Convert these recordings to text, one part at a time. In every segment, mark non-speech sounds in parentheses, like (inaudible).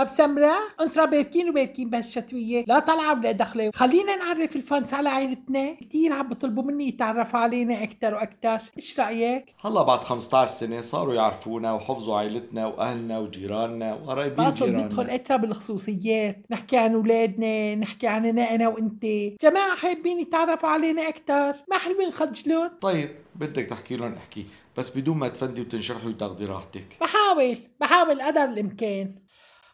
اب سمراء انسرا باركين وباركين بهالشتويه لا طلعه ولا دخله خلينا نعرف الفانس على عائلتنا كثير عم بطلبوا مني يتعرفوا علينا اكثر واكثر ايش رايك هلا بعد 15 سنه صاروا يعرفونا وحفظوا عائلتنا واهلنا وجيراننا وقرايبين جيراننا ندخل اكثر بالخصوصيات نحكي عن اولادنا نحكي عننا انا وانت جماعه حابين يتعرفوا علينا اكثر ما حلوين نخجلهم طيب بدك تحكي لهم احكي بس بدون ما تفندي وتنشرحي وتاخذي راحتك بحاول بحاول قدر الامكان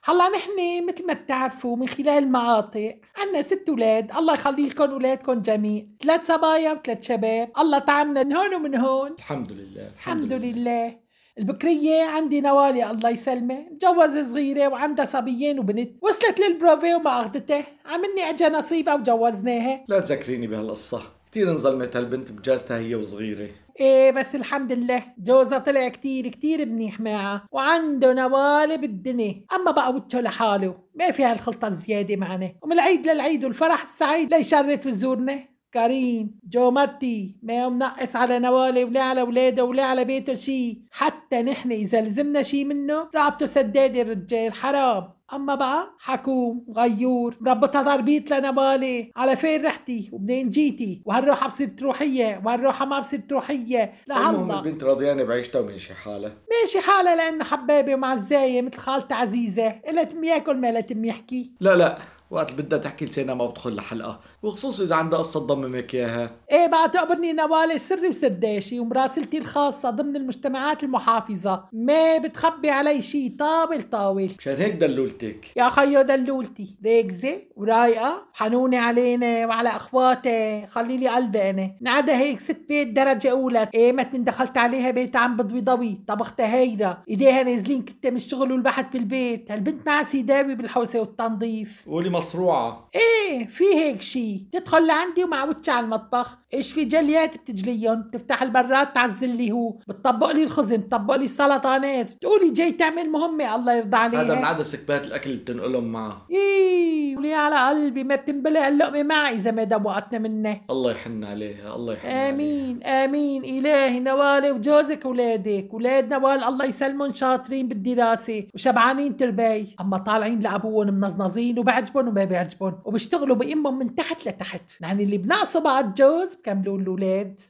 هلا نحن مثل ما بتعرفوا من خلال المقاطع عنا ست اولاد الله يخلي لكم اولادكم جميع ثلاث صبايا وثلاث شباب الله طعمنا من هون ومن هون الحمد لله الحمد, الحمد لله. لله البكرية عندي نوالي الله يسلمه مجوزة صغيرة وعندها صبيين وبنت وصلت للبروفي وما أخذته عملني أجا نصيبها وجوزناها لا تذكريني بهالقصة كثير انظلمت هالبنت بجازتها هي وصغيرة ايه بس الحمد لله جوزها طلع كتير كتير منيح معها وعنده نوال بالدنيا اما بقى وجهه لحاله ما في هالخلطة الزيادة معنا ومن العيد للعيد والفرح السعيد ليشرف زورنا كريم جومرتي ما نقص على نوالي ولا على ولاده ولا على بيته شي حتى نحن اذا لزمنا شي منه رقبته سداده الرجال حرام اما بقى حكوم غيور مربطها تربيط لنبالي على فين رحتي ومنين جيتي وهالروحه بصير تروحيه وهالروحه ما بصير تروحيه لهلا المهم البنت رضيانه بعيشتها وماشي حالها ماشي حالها لانه حبابه ومعزايه مثل خالتها عزيزه الا تم ياكل ما لا تم يحكي لا لا وقت بدها تحكي لسانها ما بتدخل لحلقه وخصوصا اذا عندها قصه تضممك اياها ايه تقبرني نوالي سري وسرداشي ومراسلتي الخاصه ضمن المجتمعات المحافظه ما بتخبي علي شي طاول طاول مشان هيك دلولتك يا خيو دلولتي ريكزه ورايقه حنونه علينا وعلى اخواتي خلي لي قلبي انا نعدها هيك ست بيت درجه اولى ايه ما دخلت عليها بيت عم بضوي ضوي طبختها هيدا ايديها نازلين كتة من الشغل والبحث بالبيت هالبنت معها سيداوي بالحوسه والتنظيف قولي المصروعة ايه في هيك شي تدخل لعندي وما على المطبخ ايش في جليات بتجليهم تفتح البراد لي هو بتطبق لي الخزن بتطبق لي السلطانات بتقولي جاي تعمل مهمة الله يرضى عليك هذا من عدا سكبات الاكل اللي بتنقلهم معه ايه ولي على قلبي ما بتنبلع اللقمة معي اذا ما دبقتنا منه الله يحن عليها الله يحن امين عليها. امين الهي نوالي وجوزك ولادك ولاد نوال الله يسلمهم شاطرين بالدراسة وشبعانين ترباي اما طالعين لابوهم منظنظين وبعجبهم بيعجبهم وما بيعجبهم وبيشتغلوا بامهم من تحت لتحت يعني اللي بنعصب على الجوز بكملوا الاولاد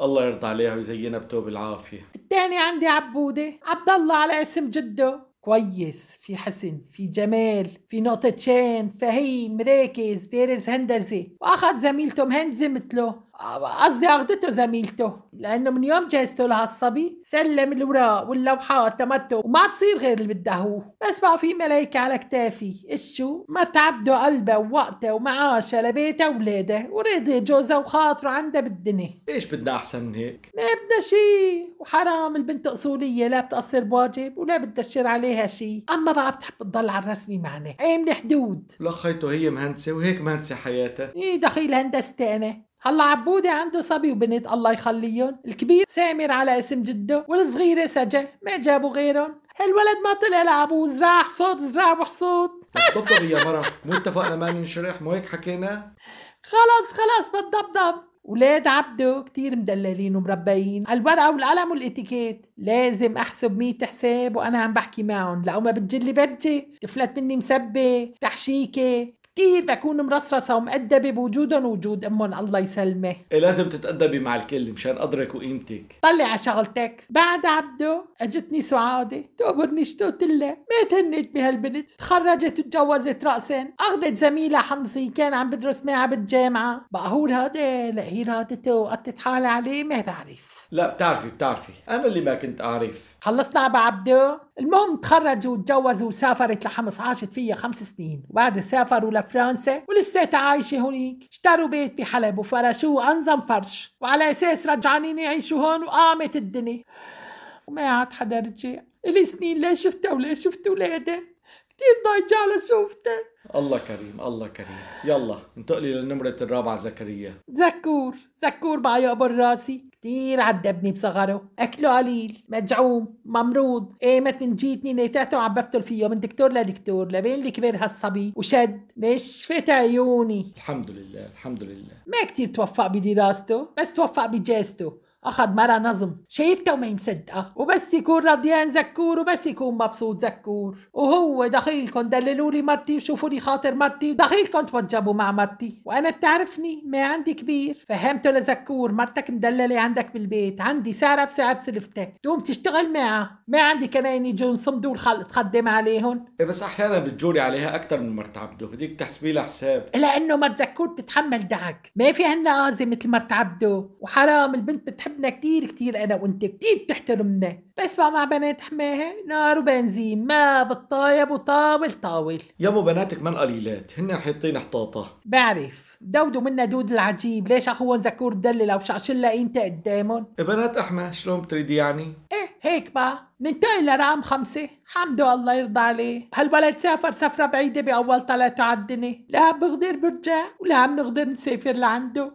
الله يرضى عليها ويزينها بتوب العافيه الثاني عندي عبوده عبد الله على اسم جده كويس في حسن في جمال في نقطة شين فهيم راكز دارس هندسة وأخذ زميلته مهندسة مثله قصدي آه، اخذته زميلته لانه من يوم جهزته لهالصبي سلم الوراق واللوحات تمته وما بصير غير اللي بده هو بس بقى في ملايكه على كتافي شو ما تعبده قلبه ووقته ومعاشه لبيته وولاده ورضي جوزه وخاطره عنده بالدنيا ايش بدنا احسن من هيك ما بدنا شيء وحرام البنت اصوليه لا بتقصر بواجب ولا بتدشر عليها شيء اما بقى بتحب تضل على الرسمي معنا عامله حدود لخيته هي مهندسه وهيك مهندسه حياتها ايه دخيل هندستي انا هلا عبودة عنده صبي وبنت الله يخليهم الكبير سامر على اسم جده والصغيرة سجا ما جابوا غيرهم هالولد ما طلع لعبو زراع صوت زراع وحصوت طب يا مرة مو اتفقنا ما ننشرح مو هيك حكينا خلص خلص بتضبضب ولاد عبده كتير مدللين ومربيين الورقة والقلم والاتيكيت لازم أحسب مية حساب وأنا عم بحكي معهم لو ما بتجلي برجي تفلت مني مسبة تحشيكة كثير بكون مرصرصة ومؤدبة بوجودهم ووجود أمهم الله يسلمه إيه، لازم تتأدبي مع الكل مشان قدرك وقيمتك طلع على شغلتك بعد عبده أجتني سعادة تقبرني الله ما تهنيت بهالبنت تخرجت وتجوزت رأسا أخذت زميلة حمصي كان عم بدرس معها بالجامعة بقى هو هذا لقي رادته وقطت حالها عليه ما بعرف لا بتعرفي بتعرفي انا اللي ما كنت اعرف خلصنا ابو عبده المهم تخرجوا وتجوزوا وسافرت لحمص عاشت فيها خمس سنين وبعد سافروا لفرنسا ولساتها عايشة هونيك اشتروا بيت بحلب وفرشوه انظم فرش وعلى اساس رجعانين يعيشوا هون وقامت الدنيا وما عاد حدا رجع لي سنين لا شفتها ولا شفت ولاده كتير ضايجة على شوفتها الله كريم الله كريم يلا انتقلي للنمرة الرابعة زكريا زكور زكور بقى يقبر راسي كتير عذبني بصغره اكله قليل مجعوم ممروض ايمت من جيتني نيتاته عم بفتل فيه من دكتور لدكتور لبين اللي كبر هالصبي وشد نشفت عيوني الحمد لله الحمد لله ما كتير توفق بدراسته بس توفق بجازته أخذ مرا نظم شايفته وما مصدقة وبس يكون رضيان زكور وبس يكون مبسوط زكور وهو دخيلكم دللوا لي مرتي وشوفوا لي خاطر مرتي دخيلكم توجبوا مع مرتي وأنا بتعرفني ما عندي كبير فهمته لزكور مرتك مدللة عندك بالبيت عندي سعرها بسعر سلفتك تقوم تشتغل معها ما عندي كمان يجون صمدوا والخل تخدم عليهم إيه، بس أحيانا بتجوري عليها أكثر من مرت عبده هديك تحسبي لها حساب لأنه مرت زكور بتتحمل دعك ما في عنا قاضي مثل مرت عبده وحرام البنت بتحب بحبنا كتير كتير أنا وأنت كتير بتحترمنا بس بقى مع بنات حماها نار وبنزين ما بتطايب وطاول طاول يا مو بناتك من قليلات هن حيطين حطاطة بعرف دودوا منا دود العجيب ليش اخوهم زكور دلل او شعشلة قيمتها قدامهم إيه بنات احمى شلون بتريدي يعني ايه هيك بقى ننتقل لرقم خمسة حمده الله يرضى عليه هالولد سافر سفرة بعيدة بأول طلعته عالدنيا لا بغدر برجع ولا بنقدر نسافر لعنده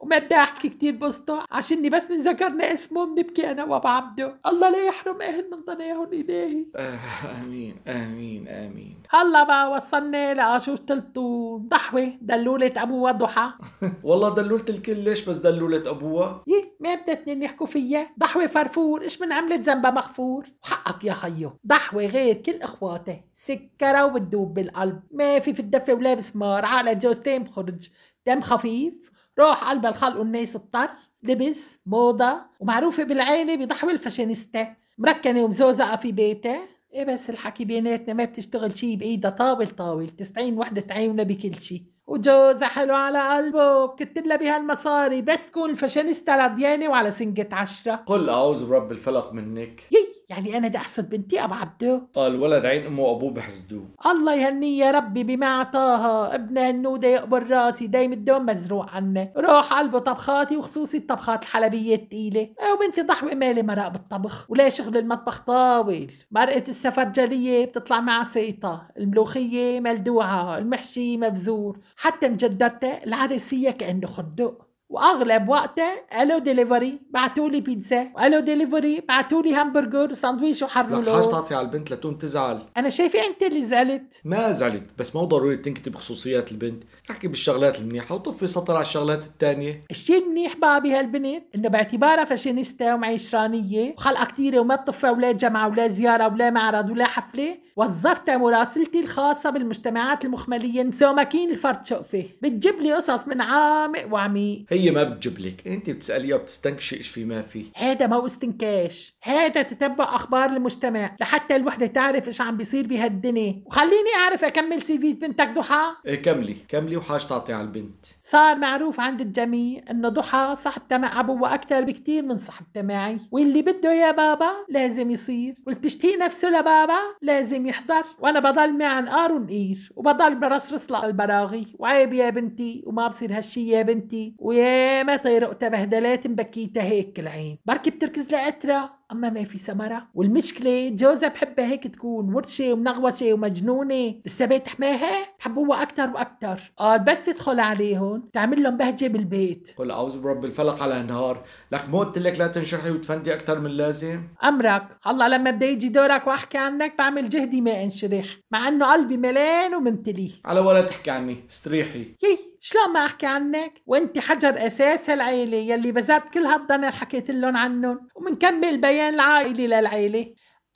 وما بدي احكي كثير بسطة عشان بس من ذكرنا اسمه بنبكي انا وابو عبده الله لا يحرم اهل من ضناهم الهي آه، امين امين امين هلا بقى وصلنا لعشوشة تلتو ضحوة دلولة ابوها ضحى (laughs) والله دلولة الكل ليش بس دلولة ابوها؟ يي إيه، ما بدتني يحكوا فيا ضحوة فرفور ايش من عملت ذنبها مغفور حقك يا خيو ضحوة غير كل اخواته سكرة وبتدوب بالقلب ما في في الدفة ولابس مار على جوزتين بخرج دم خفيف روح قلب الخلق الناس اضطر لبس موضة ومعروفة بالعيلة بضحوة الفاشينيستا مركنة ومزوزقة في بيتها ايه بس الحكي بيناتنا ما بتشتغل شي بايدها طاول طاول تستعين وحدة تعاونها بكل شي وجوزها حلو على قلبه لها بهالمصاري بس كون فاشينيستا لديانة وعلى سنقة عشرة قل أعوذ برب الفلق منك يعني انا ده احسن بنتي ابو عبده اه الولد عين امه وابوه بحسدوه الله يهنيه يا ربي بما اعطاها ابن هنوده يقبل راسي دايم الدوم مزروع عنه روح قلبه طبخاتي وخصوصي الطبخات الحلبيه الثقيله وبنتي ضحمه مالي مرق بالطبخ ولا شغل المطبخ طاول مرقه السفرجليه بتطلع مع سيطه الملوخيه ملدوعه المحشي مبزور حتى مجدرته العدس فيها كانه خدق واغلب وقته الو ديليفري بعتوا لي بيتزا والو ديليفري بعتوا لي همبرجر ساندويش وحرلو لا حاج تعطي على البنت لتون تزعل انا شايفه انت اللي زعلت ما زعلت بس مو ضروري تنكتب خصوصيات البنت احكي بالشغلات المنيحه وطفي سطر على الشغلات الثانيه الشيء المنيح بقى بهالبنت انه باعتبارها فاشينيستا ومعيشرانيه وخلقها كثيره وما بتطفي ولا جمعه ولا زياره ولا معرض ولا حفله وظفت مراسلتي الخاصة بالمجتمعات المخملية ماكين الفرد شقفة بتجيب لي قصص من عامق وعميق هي ما بتجيب لك انت بتسأليها وبتستنكشي ايش في ما في هذا مو استنكاش هذا تتبع اخبار المجتمع لحتى الوحدة تعرف ايش عم بيصير بهالدنيا وخليني اعرف اكمل سي في بنتك ضحى ايه كملي كملي وحاج تعطي على البنت صار معروف عند الجميع انه ضحى صاحبتها مع ابوها اكثر بكثير من صاحبتها معي واللي بده يا بابا لازم يصير والتشتي نفسه لبابا لازم يحضر وانا بضل معن قار ونقير وبضل برصرص البراغي وعيب يا بنتي وما بصير هالشي يا بنتي ويا ما طيرقتها بهدلات مبكيتها هيك العين بركي بتركز لأترا اما ما في ثمره والمشكله جوزها بحبها هيك تكون ورشه ومنغوشه ومجنونه لسه بيت حماها بحبوها اكثر واكثر قال بس تدخل عليهم تعمل لهم بهجه بالبيت قل اعوذ برب الفلق على النهار لك مو قلت لك لا تنشرحي وتفندي اكثر من لازم امرك الله لما بدي يجي دورك واحكي عنك بعمل جهدي ما انشرح مع انه قلبي ملان وممتلي على ولا تحكي عني استريحي يي شلون ما احكي عنك وانت حجر اساس العيله يلي بذات كل هالضنا حكيت لهم عنهم ومنكمل بيان العائله للعيله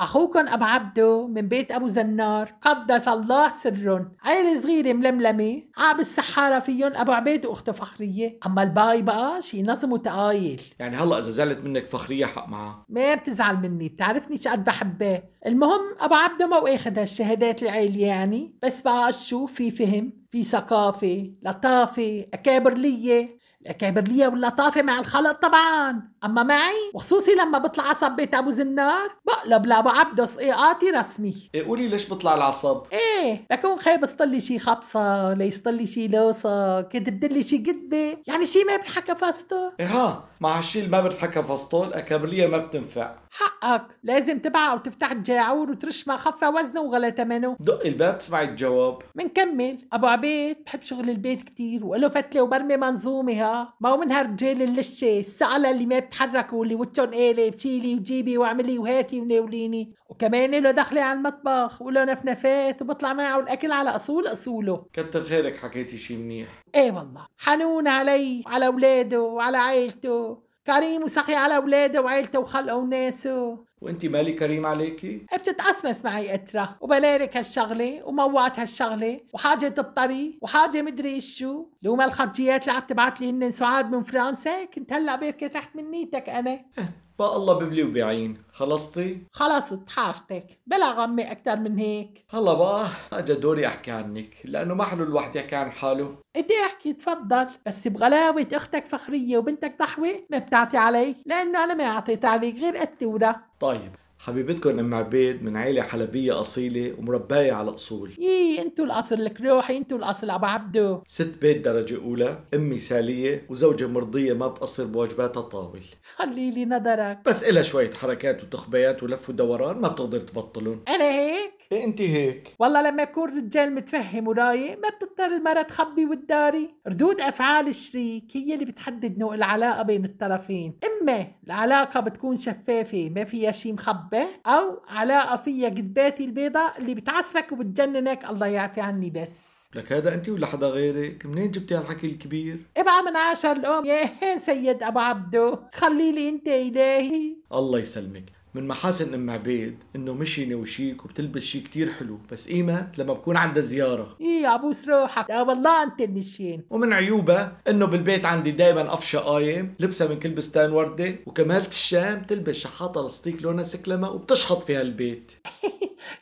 أخوكم أبو عبدو من بيت أبو زنار قدس الله سرن عيلة صغيرة ململمة عاب السحارة فيهم أبو عبيد وأخته فخرية أما الباي بقى شي نظم وتقايل يعني هلا إذا زعلت منك فخرية حق معها ما بتزعل مني بتعرفني شقد بحبه المهم أبو عبدو ما وآخذ هالشهادات العيلة يعني بس بقى شو في فهم في ثقافة لطافة أكابرلية الكبرلية واللطافة مع الخلق طبعا أما معي وخصوصي لما بطلع عصب بيت أبو زنار بقلب لأبو عبدو سقيقاتي رسمي إيه قولي ليش بطلع العصب؟ إيه بكون خايب اسطلي شي خبصة ليسطلي شي لوصة بدلي شي قدبه يعني شي ما بنحكى فاستو إيه ها مع هالشي اللي ما بنحكى فاستو الأكابرلية ما بتنفع حقك لازم تبعها وتفتح الجاعور وترش ما خفى وزنه وغلا ثمنه دق الباب تسمعي الجواب منكمل أبو عبيد بحب شغل البيت كتير وله فتلة وبرمة منظومة ها ما هو منها رجال اللشة السعلة اللي ما بتحركوا واللي وجهن آلة بشيلي وجيبي واعملي وهاتي وناوليني وكمان له دخلة على المطبخ وله نفنفات وبطلع معه الأكل على أصول أصوله كتر خيرك حكيتي شي منيح إيه والله حنون علي وعلى أولاده وعلى عائلته كريم وسخي على أولاده وعائلته وخلقه وناسه وانت مالي كريم عليكي بتتقسمس معي اترا وبلارك هالشغله وموعت هالشغله وحاجه تبطري وحاجه مدري شو لو ما الخرجيات اللي عم تبعت لي هن سعاد من فرنسا كنت هلا بركي تحت منيتك انا إيه. بقى الله ببلي وبيعين خلصتي؟ خلصت حاجتك بلا غمة أكتر من هيك هلا بقى أجا دوري أحكي عنك لأنه ما حلو الواحد يحكي عن حاله إدي أحكي تفضل بس بغلاوة أختك فخرية وبنتك ضحوة ما بتعطي علي لأنه أنا ما أعطيت عليك غير التورة طيب حبيبتكم ام عبيد من عيله حلبيه اصيله ومربايه على اصول يي إيه، انتو الاصل الكروحي انتو الاصل ابو عبدو ست بيت درجه اولى امي مثاليه وزوجه مرضيه ما بتقصر بواجباتها طاول خليلي نظرك بس إلها شويه حركات وتخبيات ولف ودوران ما بتقدر تبطلهم انا هيك ايه انت هيك والله لما يكون رجال متفهم ورايق ما بتضطر المرة تخبي وتداري ردود افعال الشريك هي اللي بتحدد نوع العلاقة بين الطرفين اما العلاقة بتكون شفافة ما فيها شيء مخبى او علاقة فيها قدباتي البيضاء اللي بتعسفك وبتجننك الله يعفي عني بس لك هذا انت ولا حدا غيرك منين جبتي هالحكي الكبير ابعة من عشر الام يا سيد ابو عبدو خلي لي انت الهي الله يسلمك من محاسن ام عبيد انه مشينه وشيك وبتلبس شي كتير حلو بس قيمت لما بكون عندها زيارة ايه يا عبوس روحك يا والله انت المشين ومن عيوبها انه بالبيت عندي دايما قفشة قايم لبسها من كل بستان وردة وكمالة الشام تلبس شحاطة لاستيك لونها سكلمة وبتشحط في هالبيت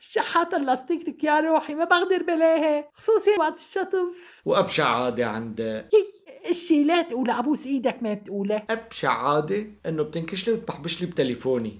الشحاطة (laughs) لك يا روحي ما بقدر بلاها خصوصي وقت الشطف وأبشع عادة عندها لا تقول ابوس ايدك ما بتقوله ابشع عاده انه بتنكشلي وبتحبشلي بتليفوني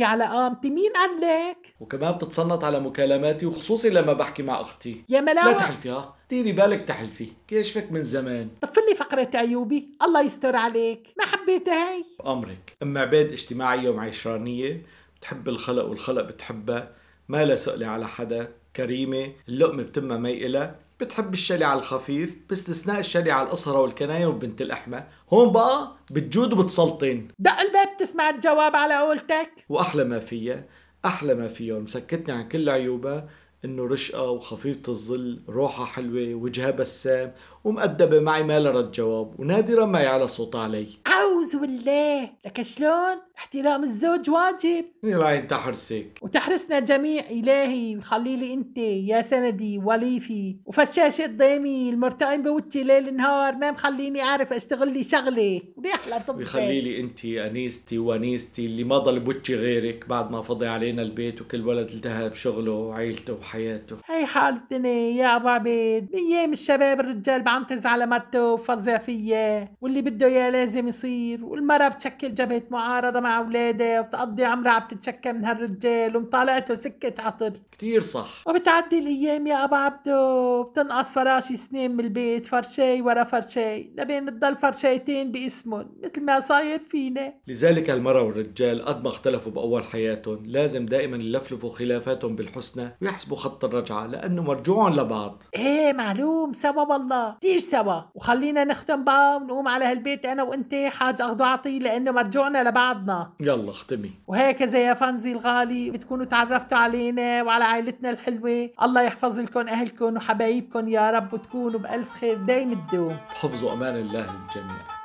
يا على قامتي مين قال لك وكمان بتتصنط على مكالماتي وخصوصي لما بحكي مع اختي يا ملاوة لا تحلفي ها ديري بالك تحلفي كيشفك من زمان طفلي فقرة عيوبي الله يستر عليك ما حبيتها هاي أمرك أم عبيد اجتماعية ومعيشرانية بتحب الخلق والخلق بتحبها ما لا سؤلي على حدا كريمة اللقمة بتمها ما إلها بتحب الشلع الخفيف باستثناء الشلع القصرة والكناية وبنت الأحمى هون بقى بتجود وبتسلطن دق الباب تسمع الجواب على قولتك وأحلى ما فيها أحلى ما فيها مسكتني عن كل عيوبها انه رشقه وخفيفه الظل روحها حلوه وجهها بسام ومؤدبة معي ما لرد جواب ونادرا ما يعلى صوت علي أعوذ بالله لك شلون؟ احترام الزوج واجب انت تحرسك وتحرسنا جميع إلهي وخلي لي أنت يا سندي وليفي وفشاشة ضيمي المرتقم بوتي ليل نهار ما مخليني أعرف أشتغل لي شغلة وريح لطبتي ويخلي لي أنت أنيستي وأنيستي اللي ما ضل بوتي غيرك بعد ما فضي علينا البيت وكل ولد التهى بشغله وعيلته وحياته هي حالتنا يا أبو عبيد ايام الشباب الرجال عم تزعل مرته وفظع فيا واللي بده اياه لازم يصير والمرة بتشكل جبهة معارضة مع أولادها وبتقضي عمرها عم تتشكى من هالرجال ومطالعته سكة عطل كتير صح وبتعدي الأيام يا ابو عبده بتنقص فراشي سنين من البيت فرشاي ورا فرشاي لبين بتضل فرشايتين باسمهم مثل ما صاير فينا لذلك المرة والرجال قد ما اختلفوا بأول حياتهم لازم دائما يلفلفوا خلافاتهم بالحسنى ويحسبوا خط الرجعة لأنه مرجوع لبعض ايه معلوم سوا والله كتير سوا وخلينا نختم بقى ونقوم على هالبيت انا وانت حاج اخد عطي لانه مرجوعنا لبعضنا يلا اختمي وهكذا يا فنزي الغالي بتكونوا تعرفتوا علينا وعلى عائلتنا الحلوه الله يحفظ لكم اهلكم وحبايبكم يا رب وتكونوا بالف خير دايم تدوم حفظوا امان الله للجميع